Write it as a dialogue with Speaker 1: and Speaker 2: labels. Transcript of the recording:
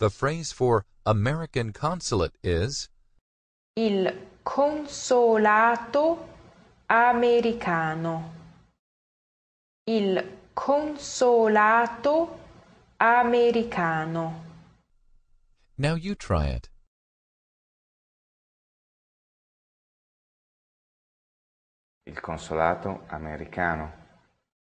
Speaker 1: The phrase for American consulate is
Speaker 2: Il consolato americano. Il consolato americano.
Speaker 3: Now you try it. Il consolato americano.